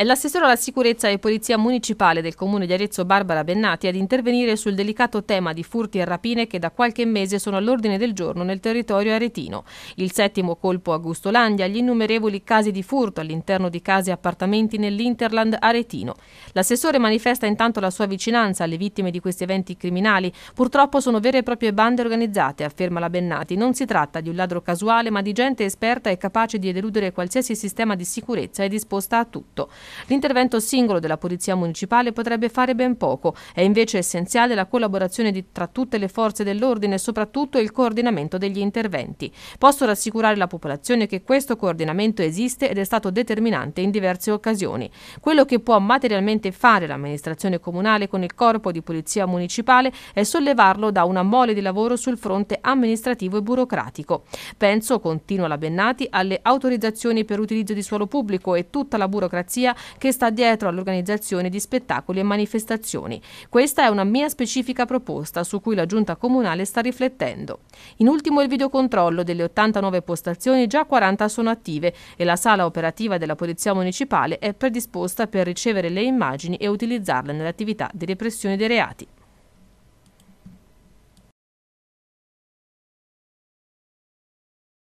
È l'assessore alla sicurezza e polizia municipale del comune di Arezzo Barbara Bennati ad intervenire sul delicato tema di furti e rapine che da qualche mese sono all'ordine del giorno nel territorio aretino. Il settimo colpo a Gustolandia, gli innumerevoli casi di furto all'interno di case e appartamenti nell'Interland aretino. L'assessore manifesta intanto la sua vicinanza alle vittime di questi eventi criminali. Purtroppo sono vere e proprie bande organizzate, afferma la Bennati. Non si tratta di un ladro casuale, ma di gente esperta e capace di eludere qualsiasi sistema di sicurezza e disposta a tutto. L'intervento singolo della Polizia Municipale potrebbe fare ben poco. È invece essenziale la collaborazione di, tra tutte le forze dell'ordine e soprattutto il coordinamento degli interventi. Posso rassicurare la popolazione che questo coordinamento esiste ed è stato determinante in diverse occasioni. Quello che può materialmente fare l'amministrazione comunale con il corpo di polizia municipale è sollevarlo da una mole di lavoro sul fronte amministrativo e burocratico. Penso, continua la Bennati, alle autorizzazioni per utilizzo di suolo pubblico e tutta la burocrazia che sta dietro all'organizzazione di spettacoli e manifestazioni. Questa è una mia specifica proposta su cui la Giunta Comunale sta riflettendo. In ultimo il videocontrollo delle 89 postazioni, già 40 sono attive e la sala operativa della Polizia Municipale è predisposta per ricevere le immagini e utilizzarle nell'attività di repressione dei reati.